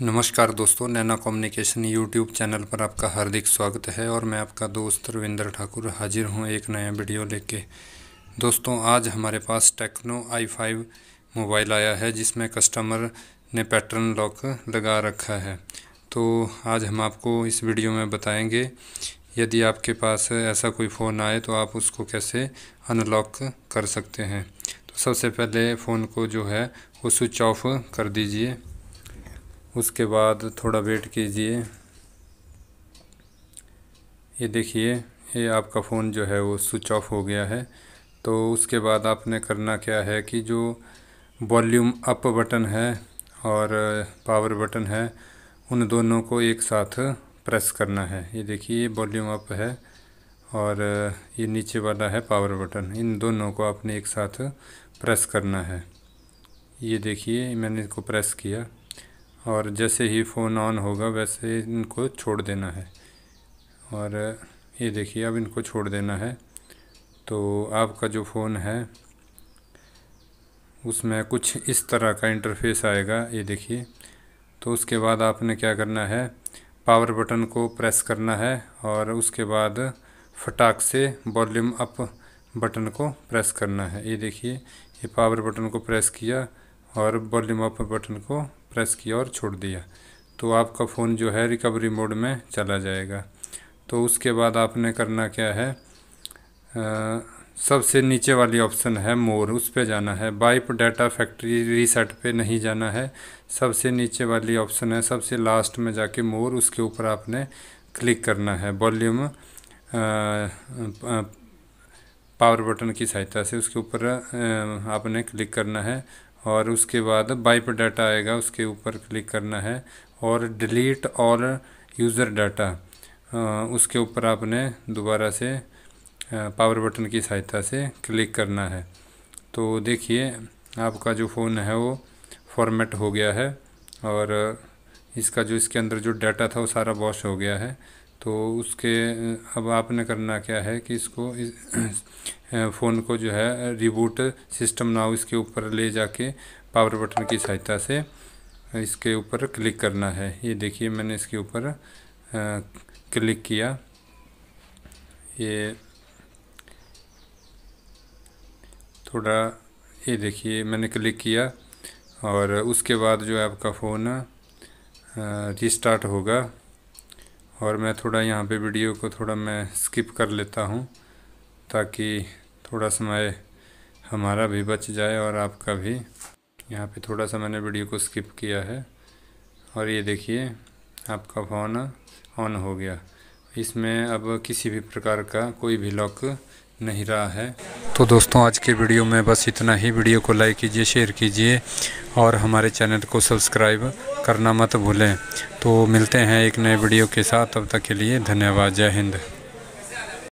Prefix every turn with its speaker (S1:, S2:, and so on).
S1: नमस्कार दोस्तों नैना communication YouTube channel पर आपका हार्दिक स्वागत है और मैं आपका दोस्त रविंद्र ठाकुर हाजिर हूँ एक नया वीडियो लेके दोस्तों आज हमारे पास टेक्नो आई फाइव मोबाइल आया है जिसमें कस्टमर ने पैटर्न लॉक लगा रखा है तो आज हम आपको इस वीडियो में बताएंगे यदि आपके पास ऐसा कोई फ़ोन आए तो आप उसको कैसे अनलॉक कर सकते हैं तो सबसे पहले फ़ोन को जो है वो स्विच ऑफ कर दीजिए उसके बाद थोड़ा वेट कीजिए ये देखिए ये आपका फ़ोन जो है वो स्विच ऑफ हो गया है तो उसके बाद आपने करना क्या है कि जो वॉल्यूम अप बटन है और पावर बटन है उन दोनों को एक साथ प्रेस करना है ये देखिए ये वॉल्यूम अप है और ये नीचे वाला है पावर बटन इन दोनों को आपने एक साथ प्रेस करना है ये देखिए मैंने इसको प्रेस किया और जैसे ही फ़ोन ऑन होगा वैसे इनको छोड़ देना है और ये देखिए अब इनको छोड़ देना है तो आपका जो फ़ोन है उसमें कुछ इस तरह का इंटरफेस आएगा ये देखिए तो उसके बाद आपने क्या करना है पावर बटन को प्रेस करना है और उसके बाद फटाक से वॉल्यूम अप बटन को प्रेस करना है ये देखिए ये पावर बटन को प्रेस किया और वॉल्यूम अप बटन को प्रेस किया और छोड़ दिया तो आपका फ़ोन जो है रिकवरी मोड में चला जाएगा तो उसके बाद आपने करना क्या है आ, सबसे नीचे वाली ऑप्शन है मोर उस पर जाना है बाइप डाटा फैक्ट्री रीसेट पे नहीं जाना है सबसे नीचे वाली ऑप्शन है सबसे लास्ट में जाके मोर उसके ऊपर आपने क्लिक करना है वॉल्यूम पावर बटन की सहायता से उसके ऊपर आपने क्लिक करना है और उसके बाद बाइप डाटा आएगा उसके ऊपर क्लिक करना है और डिलीट और यूज़र डाटा उसके ऊपर आपने दोबारा से पावर बटन की सहायता से क्लिक करना है तो देखिए आपका जो फ़ोन है वो फॉर्मेट हो गया है और इसका जो इसके अंदर जो डाटा था वो सारा वॉश हो गया है तो उसके अब आपने करना क्या है कि इसको इस, फ़ोन को जो है रिबूट सिस्टम नाउ इसके ऊपर ले जाके पावर बटन की सहायता से इसके ऊपर क्लिक करना है ये देखिए मैंने इसके ऊपर क्लिक किया ये थोड़ा ये देखिए मैंने क्लिक किया और उसके बाद जो है आपका फ़ोन रिस्टार्ट होगा और मैं थोड़ा यहाँ पे वीडियो को थोड़ा मैं स्किप कर लेता हूँ ताकि थोड़ा समय हमारा भी बच जाए और आपका भी यहाँ पे थोड़ा सा मैंने वीडियो को स्किप किया है और ये देखिए आपका फ़ोन ऑन हो गया इसमें अब किसी भी प्रकार का कोई भी लॉक नहीं रहा है तो दोस्तों आज के वीडियो में बस इतना ही वीडियो को लाइक कीजिए शेयर कीजिए और हमारे चैनल को सब्सक्राइब करना मत भूलें तो मिलते हैं एक नए वीडियो के साथ तब तक के लिए धन्यवाद जय हिंद